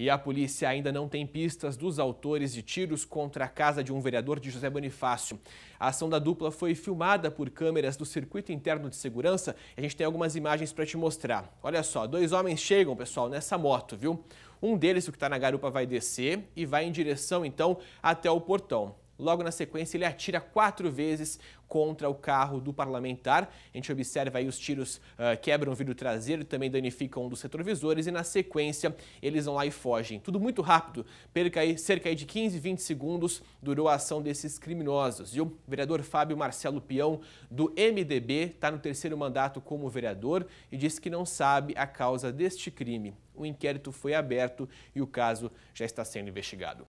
E a polícia ainda não tem pistas dos autores de tiros contra a casa de um vereador de José Bonifácio. A ação da dupla foi filmada por câmeras do circuito interno de segurança. A gente tem algumas imagens para te mostrar. Olha só, dois homens chegam, pessoal, nessa moto, viu? Um deles, o que está na garupa, vai descer e vai em direção, então, até o portão. Logo na sequência, ele atira quatro vezes contra o carro do parlamentar. A gente observa aí os tiros uh, quebram o vidro traseiro, e também danificam um dos retrovisores e na sequência eles vão lá e fogem. Tudo muito rápido, perca aí, cerca aí de 15, 20 segundos durou a ação desses criminosos. E o vereador Fábio Marcelo Peão, do MDB, está no terceiro mandato como vereador e disse que não sabe a causa deste crime. O inquérito foi aberto e o caso já está sendo investigado.